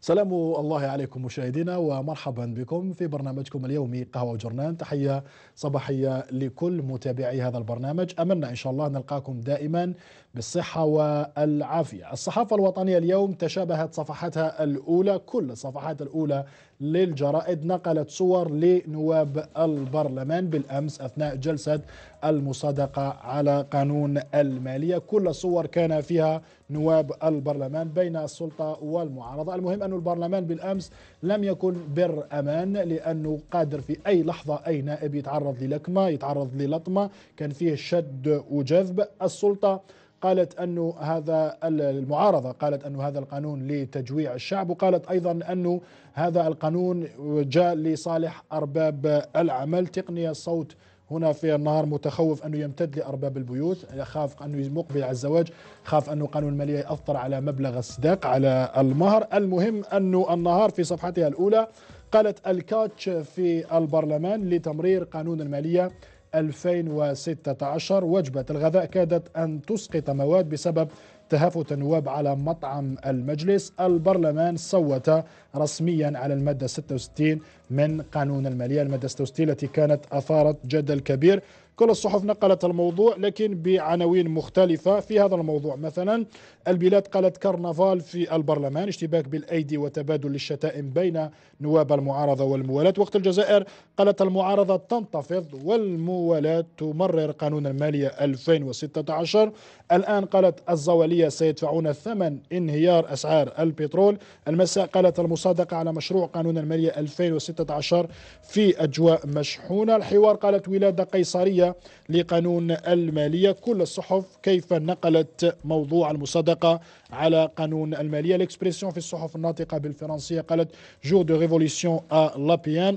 سلام الله عليكم مشاهدينا ومرحبا بكم في برنامجكم اليومي قهوة وجرنان تحية صباحية لكل متابعي هذا البرنامج أمنا إن شاء الله نلقاكم دائما بالصحة والعافية الصحافة الوطنية اليوم تشابهت صفحتها الأولى كل الصفحات الأولى للجرائد نقلت صور لنواب البرلمان بالأمس أثناء جلسة المصادقة على قانون المالية كل الصور كان فيها نواب البرلمان بين السلطة والمعارضة المهم أن البرلمان بالأمس لم يكن بر أمان لأنه قادر في أي لحظة أي نائب يتعرض للكمة يتعرض للطمة كان فيه شد وجذب السلطة قالت أنه هذا المعارضة قالت أنه هذا القانون لتجويع الشعب وقالت أيضا أنه هذا القانون جاء لصالح أرباب العمل تقنية صوت هنا في النهار متخوف أنه يمتد لأرباب البيوت خاف أنه مقبل على الزواج خاف أنه قانون المالية يأثر على مبلغ الصداق على المهر المهم أنه النهار في صفحتها الأولى قالت الكاتش في البرلمان لتمرير قانون المالية 2016 وجبة الغذاء كادت أن تسقط مواد بسبب تهافت النواب على مطعم المجلس البرلمان صوت رسميا على المادة 66 من قانون المالية 66 التي كانت أثارت جدل كبير كل الصحف نقلت الموضوع لكن بعناوين مختلفة في هذا الموضوع مثلا البلاد قالت كرنفال في البرلمان اشتباك بالأيدي وتبادل الشتائم بين نواب المعارضة والموالاة وقت الجزائر قالت المعارضة تنتفض والموالاة تمرر قانون المالية 2016 الآن قالت الزوالية سيدفعون ثمن انهيار أسعار البترول المساء قالت المصادقة على مشروع قانون المالية 2016 عشر في أجواء مشحونة الحوار قالت ولادة قيصرية لقانون المالية كل الصحف كيف نقلت موضوع المصادقة على قانون المالية الإكسبريسيون في الصحف الناطقة بالفرنسية قالت جور دو ريفوليسيون ا لابيان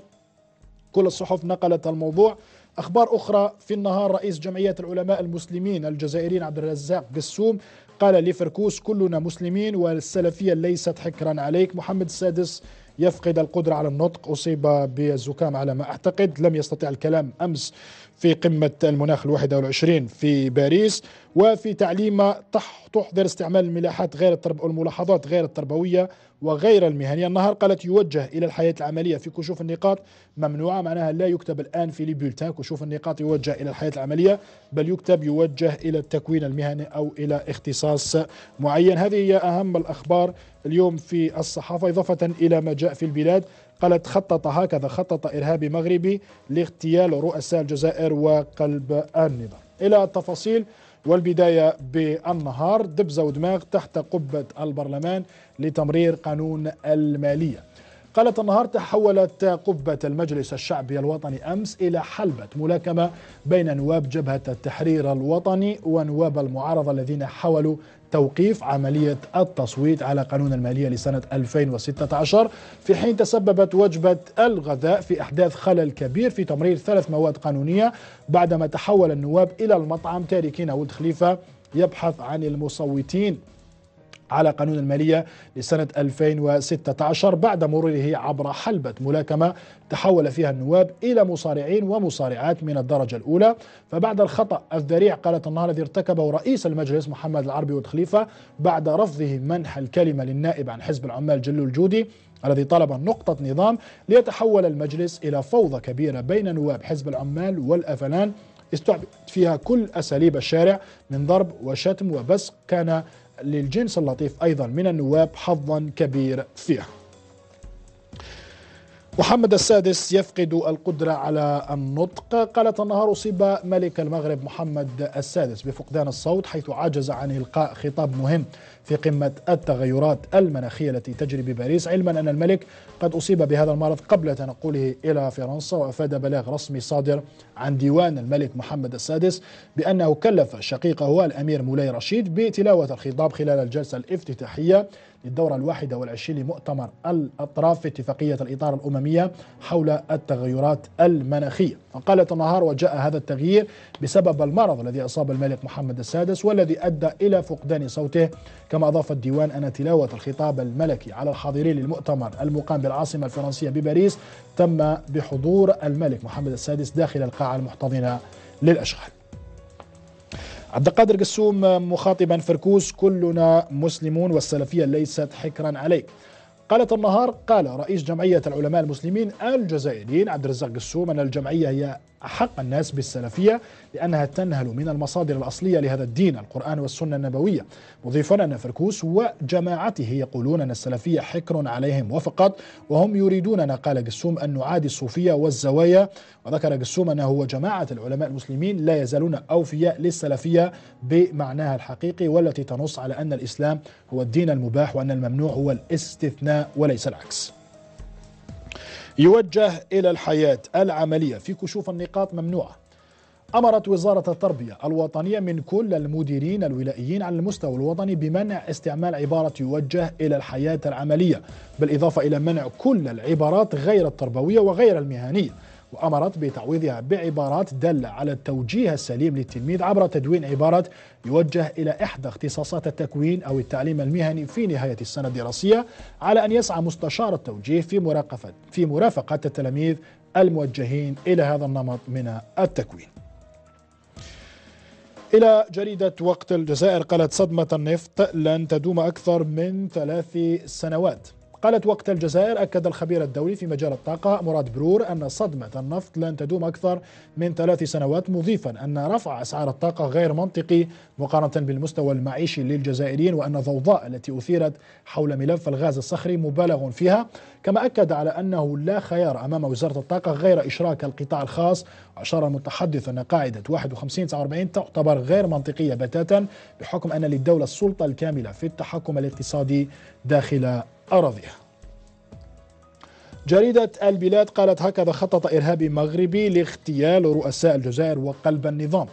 كل الصحف نقلت الموضوع أخبار أخرى في النهار رئيس جمعية العلماء المسلمين الجزائريين عبد الرزاق قسوم قال لفركوس كلنا مسلمين والسلفية ليست حكرا عليك محمد السادس يفقد القدرة على النطق أصيب بالزكام على ما أعتقد لم يستطع الكلام أمس في قمة المناخ الواحدة والعشرين في باريس وفي تعليم تحضر استعمال الملاحات غير الترب... الملاحظات غير التربوية وغير المهنية النهار قالت يوجه إلى الحياة العملية في كشوف النقاط ممنوعة معناها لا يكتب الآن في لي كشوف النقاط يوجه إلى الحياة العملية بل يكتب يوجه إلى التكوين المهني أو إلى اختصاص معين هذه هي أهم الأخبار اليوم في الصحافة إضافة إلى ما جاء في البلاد قالت خطط هكذا خطط إرهابي مغربي لاغتيال رؤساء الجزائر وقلب النظام إلى التفاصيل والبداية بالنهار دبزة ودماغ تحت قبة البرلمان لتمرير قانون المالية قالت النهار تحولت قبة المجلس الشعبي الوطني أمس إلى حلبة ملاكمة بين نواب جبهة التحرير الوطني ونواب المعارضة الذين حاولوا توقيف عملية التصويت على قانون المالية لسنة 2016 في حين تسببت وجبة الغذاء في إحداث خلل كبير في تمرير ثلاث مواد قانونية بعدما تحول النواب إلى المطعم تاركين ولد خليفة يبحث عن المصوتين على قانون المالية لسنة 2016 بعد مروره عبر حلبة ملاكمة تحول فيها النواب إلى مصارعين ومصارعات من الدرجة الأولى فبعد الخطأ الذريع قالت النهار الذي ارتكبه رئيس المجلس محمد العربي والخليفة بعد رفضه منح الكلمة للنائب عن حزب العمال جلو الجودي الذي طلب نقطة نظام ليتحول المجلس إلى فوضى كبيرة بين نواب حزب العمال والأفلان استعبدت فيها كل أساليب الشارع من ضرب وشتم وبس كان للجنس اللطيف أيضا من النواب حظا كبير فيها محمد السادس يفقد القدرة على النطق قالت النهار أصيب ملك المغرب محمد السادس بفقدان الصوت حيث عجز عن إلقاء خطاب مهم في قمة التغيرات المناخية التي تجري بباريس علما أن الملك قد أصيب بهذا المرض قبل تنقله إلى فرنسا وأفاد بلاغ رسمي صادر عن ديوان الملك محمد السادس بأنه كلف شقيقه الأمير مولاي رشيد بتلاوة الخطاب خلال الجلسة الافتتاحية للدورة الواحدة والعشرين لمؤتمر الأطراف في اتفاقية الإطار الأممية حول التغيرات المناخية فقالت النهار وجاء هذا التغيير بسبب المرض الذي أصاب الملك محمد السادس والذي أدى إلى فقدان صوته كما أضاف الديوان أن تلاوة الخطاب الملكي على الحاضرين للمؤتمر المقام بالعاصمة الفرنسية بباريس تم بحضور الملك محمد السادس داخل القاعة المحتضنة للأشغال عبد القادر قسوم مخاطبا فركوس كلنا مسلمون والسلفية ليست حكرا عليك قالت النهار قال رئيس جمعية العلماء المسلمين الجزائريين عبد الرزاق السوم أن الجمعية هي أحق الناس بالسلفية لأنها تنهل من المصادر الأصلية لهذا الدين القرآن والسنة النبوية مضيفا أن فركوس وجماعته يقولون أن السلفية حكر عليهم وفقط وهم يريدوننا قال قسوم أن نعادي الصوفية والزوايا وذكر قسوم أنه وجماعة العلماء المسلمين لا يزالون أوفياء للسلفية بمعناها الحقيقي والتي تنص على أن الإسلام هو الدين المباح وأن الممنوع هو الاستثناء وليس العكس يوجه إلى الحياة العملية في كشوف النقاط ممنوعة أمرت وزارة التربية الوطنية من كل المديرين الولائيين على المستوى الوطني بمنع استعمال عبارة يوجه إلى الحياة العملية بالإضافة إلى منع كل العبارات غير التربوية وغير المهنية وأمرت بتعويضها بعبارات دالة على التوجيه السليم للتلميذ عبر تدوين عبارة يوجه إلى إحدى اختصاصات التكوين أو التعليم المهني في نهاية السنة الدراسية على أن يسعى مستشار التوجيه في مراقبة في مرافقة التلاميذ الموجهين إلى هذا النمط من التكوين. إلى جريدة وقت الجزائر قالت صدمة النفط لن تدوم أكثر من ثلاث سنوات قالت وقت الجزائر أكد الخبير الدولي في مجال الطاقة مراد برور أن صدمة النفط لن تدوم أكثر من ثلاث سنوات مضيفا أن رفع أسعار الطاقة غير منطقي مقارنة بالمستوى المعيشي للجزائريين وأن الضوضاء التي أثيرت حول ملف الغاز الصخري مبالغ فيها كما أكد على أنه لا خيار أمام وزارة الطاقة غير إشراك القطاع الخاص أشار المتحدث أن قاعدة 51 تعتبر غير منطقية بتاتا بحكم أن للدولة السلطة الكاملة في التحكم الاقتصادي داخل أراضيها جريدة البلاد قالت هكذا خطط إرهابي مغربي لاغتيال رؤساء الجزائر وقلب النظام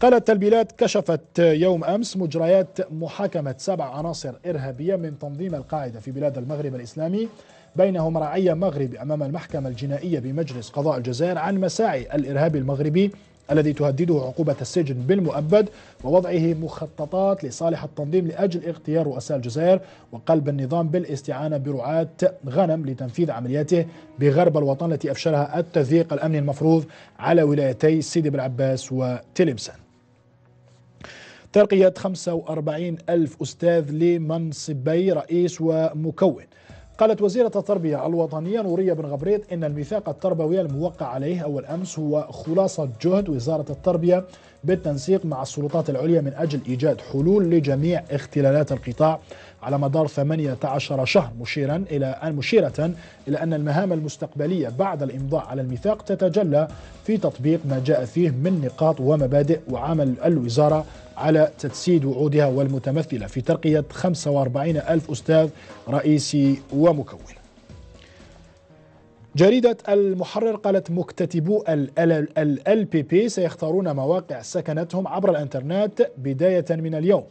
قالت البلاد كشفت يوم أمس مجريات محاكمة سبع عناصر إرهابية من تنظيم القاعدة في بلاد المغرب الإسلامي بينهم رعية مغربي أمام المحكمة الجنائية بمجلس قضاء الجزائر عن مساعي الإرهابي المغربي الذي تهدده عقوبة السجن بالمؤبد ووضعه مخططات لصالح التنظيم لأجل اغتيال رؤساء الجزائر وقلب النظام بالاستعانة برعاة غنم لتنفيذ عملياته بغرب الوطن التي أفشلها التذييق الأمني المفروض على ولايتي سيدي بالعباس وتلمسان ترقية 45 ألف أستاذ لمنصبي رئيس ومكون قالت وزيرة التربية الوطنية نورية بن غبريت إن الميثاق التربوي الموقع عليه أول أمس هو خلاصة جهد وزارة التربية بالتنسيق مع السلطات العليا من أجل إيجاد حلول لجميع اختلالات القطاع على مدار 18 شهر مشيرا إلى أن مشيرة إلى أن المهام المستقبلية بعد الإمضاء على الميثاق تتجلى في تطبيق ما جاء فيه من نقاط ومبادئ وعمل الوزارة على تجسيد وعودها والمتمثلة في ترقية 45 ألف أستاذ رئيسي ومكون جريدة المحرر قالت مكتتبو ال بي بي سيختارون مواقع سكنتهم عبر الانترنت بداية من اليوم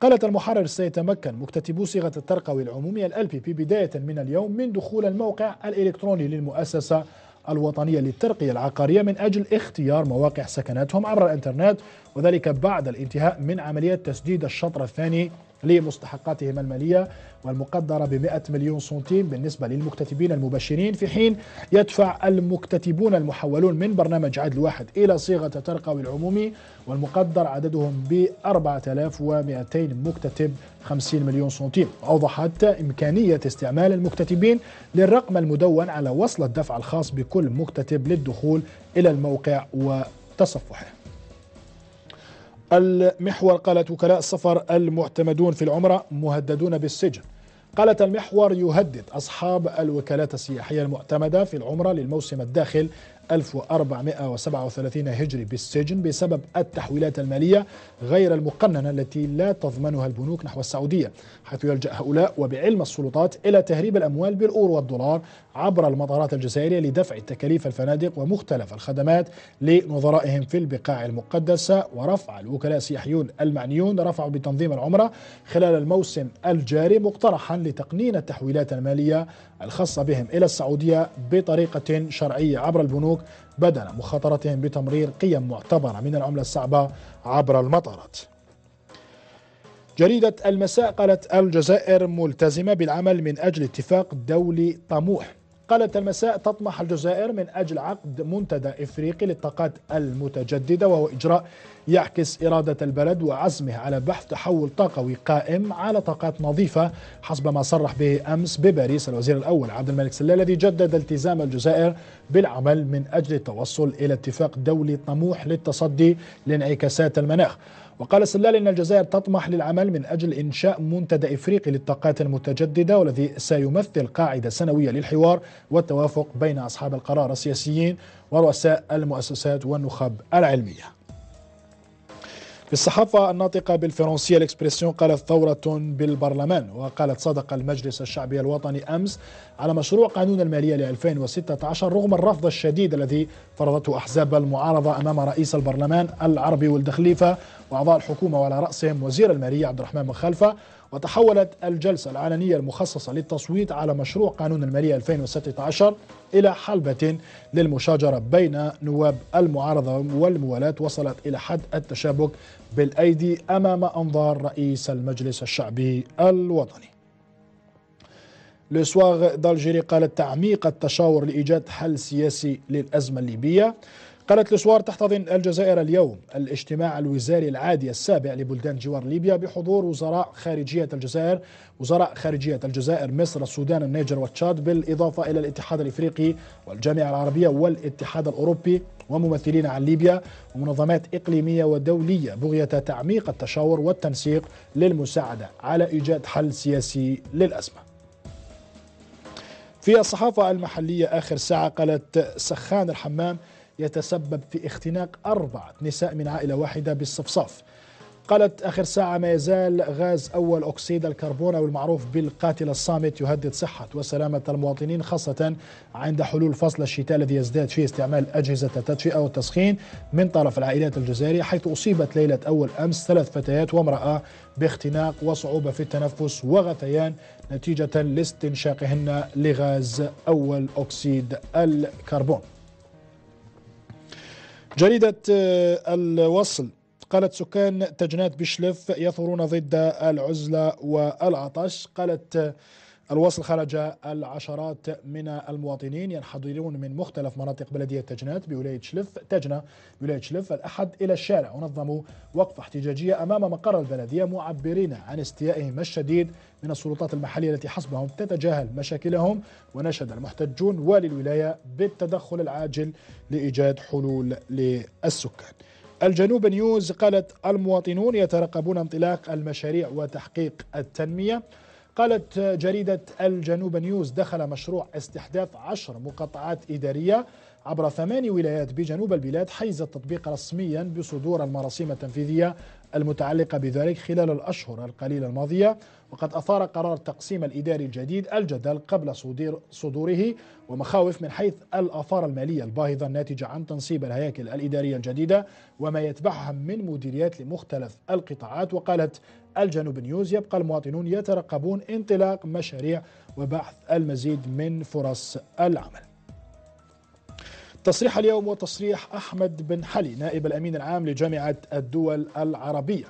قالت المحرر سيتمكن مكتتبو صيغة الترقوي العمومي ال بي بداية من اليوم من دخول الموقع الإلكتروني للمؤسسة الوطنية للترقية العقارية من أجل اختيار مواقع سكناتهم عبر الإنترنت وذلك بعد الانتهاء من عملية تسديد الشطر الثاني لمستحقاتهم المالية والمقدرة ب 100 مليون سنتيم بالنسبة للمكتتبين المبشرين في حين يدفع المكتتبون المحولون من برنامج عدل واحد إلى صيغة ترقوي العمومي والمقدر عددهم ب 4200 مكتتب 50 مليون سنتيم أوضح حتى إمكانية استعمال المكتتبين للرقم المدون على وصل الدفع الخاص بكل مكتتب للدخول إلى الموقع وتصفحه المحور قالت وكلاء السفر المعتمدون في العمرة مهددون بالسجن قالت المحور يهدد أصحاب الوكالات السياحية المعتمدة في العمرة للموسم الداخل 1437 هجري بالسجن بسبب التحويلات المالية غير المقننة التي لا تضمنها البنوك نحو السعودية حيث يلجأ هؤلاء وبعلم السلطات إلى تهريب الأموال بالأورو والدولار عبر المطارات الجزائرية لدفع تكاليف الفنادق ومختلف الخدمات لنظرائهم في البقاع المقدسة ورفع الوكلاء السياحيون المعنيون رفعوا بتنظيم العمرة خلال الموسم الجاري مقترحا لتقنين التحويلات المالية الخاصة بهم إلى السعودية بطريقة شرعية عبر البنوك البنوك بدل مخاطرتهم بتمرير قيم معتبرة من العملة الصعبة عبر المطارات جريدة المساء قالت الجزائر ملتزمة بالعمل من أجل اتفاق دولي طموح قالت المساء تطمح الجزائر من أجل عقد منتدى إفريقي للطاقات المتجددة وهو إجراء يعكس إرادة البلد وعزمه على بحث تحول طاقوي قائم على طاقات نظيفة حسب ما صرح به أمس بباريس الوزير الأول عبد الملك سلي الذي جدد التزام الجزائر بالعمل من أجل التوصل إلى اتفاق دولي طموح للتصدي لانعكاسات المناخ وقال السلال إن الجزائر تطمح للعمل من أجل إنشاء منتدى إفريقي للطاقات المتجددة والذي سيمثل قاعدة سنوية للحوار والتوافق بين أصحاب القرار السياسيين ورؤساء المؤسسات والنخب العلميه في الصحافة الناطقة بالفرنسية الإكسبريسيون قالت ثورة بالبرلمان وقالت صدق المجلس الشعبي الوطني أمس على مشروع قانون المالية ل 2016 رغم الرفض الشديد الذي فرضته أحزاب المعارضة أمام رئيس البرلمان العربي ولد خليفة وأعضاء الحكومة وعلى رأسهم وزير المالية عبد الرحمن مخالفة وتحولت الجلسة العلنية المخصصة للتصويت على مشروع قانون المالية 2016 إلى حلبة للمشاجرة بين نواب المعارضة والموالاة وصلت إلى حد التشابك بالأيدي أمام أنظار رئيس المجلس الشعبي الوطني لسواغ دالجيري قال تعميق التشاور لإيجاد حل سياسي للأزمة الليبية قالت لسوار تحتضن الجزائر اليوم الاجتماع الوزاري العادي السابع لبلدان جوار ليبيا بحضور وزراء خارجية الجزائر وزراء خارجية الجزائر مصر السودان النيجر والتشاد بالإضافة إلى الاتحاد الإفريقي والجامعة العربية والاتحاد الأوروبي وممثلين عن ليبيا ومنظمات إقليمية ودولية بغية تعميق التشاور والتنسيق للمساعدة على إيجاد حل سياسي للأزمة في الصحافة المحلية آخر ساعة قالت سخان الحمام يتسبب في اختناق أربعة نساء من عائلة واحدة بالصفصاف قالت آخر ساعة ما يزال غاز أول أكسيد الكربون أو المعروف بالقاتل الصامت يهدد صحة وسلامة المواطنين خاصة عند حلول فصل الشتاء الذي يزداد فيه استعمال أجهزة التدفئة والتسخين من طرف العائلات الجزائرية حيث أصيبت ليلة أول أمس ثلاث فتيات وامرأة باختناق وصعوبة في التنفس وغثيان نتيجة لاستنشاقهن لغاز أول أكسيد الكربون جريدة آه، الوصل قالت سكان تجنات بشلف يثورون ضد العزلة والعطش قالت آه، الوصل خرج العشرات من المواطنين ينحدرون من مختلف مناطق بلدية تجنات بولاية شلف تجنة بولاية شلف الأحد إلى الشارع ونظموا وقفة احتجاجية أمام مقر البلدية معبرين عن استيائهم الشديد من السلطات المحلية التي حسبهم تتجاهل مشاكلهم ونشد المحتجون والي الولاية بالتدخل العاجل لإيجاد حلول للسكان الجنوب نيوز قالت المواطنون يترقبون انطلاق المشاريع وتحقيق التنميه قالت جريدة الجنوب نيوز دخل مشروع استحداث عشر مقاطعات إدارية عبر ثمان ولايات بجنوب البلاد حيز التطبيق رسميا بصدور المراسيم التنفيذية المتعلقة بذلك خلال الأشهر القليلة الماضية وقد أثار قرار التقسيم الإداري الجديد الجدل قبل صدوره ومخاوف من حيث الآثار المالية الباهظة الناتجة عن تنصيب الهياكل الإدارية الجديدة وما يتبعها من مديريات لمختلف القطاعات وقالت الجنوب نيوز يبقى المواطنون يترقبون انطلاق مشاريع وبحث المزيد من فرص العمل تصريح اليوم وتصريح أحمد بن حلي نائب الأمين العام لجامعة الدول العربية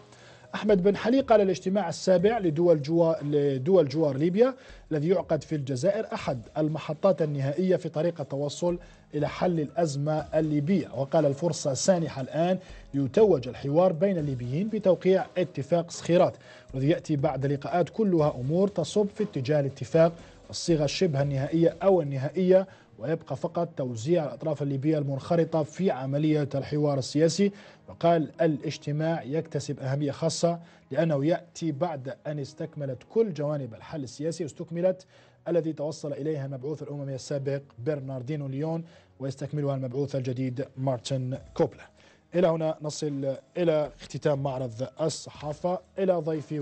أحمد بن حليقه على الاجتماع السابع لدول جوار, لدول جوار ليبيا الذي يعقد في الجزائر أحد المحطات النهائية في طريق التوصل إلى حل الأزمة الليبية وقال الفرصة سانحة الآن ليتوج الحوار بين الليبيين بتوقيع اتفاق صخيرات والذي يأتي بعد لقاءات كلها أمور تصب في اتجاه الاتفاق الصيغة الشبه النهائية أو النهائية ويبقى فقط توزيع الأطراف الليبية المنخرطة في عملية الحوار السياسي وقال الاجتماع يكتسب أهمية خاصة لأنه يأتي بعد أن استكملت كل جوانب الحل السياسي واستكملت الذي توصل إليها المبعوث الأممي السابق برناردينو ليون ويستكملها المبعوث الجديد مارتن كوبلا إلى هنا نصل إلى اختتام معرض الصحافة إلى ضيفي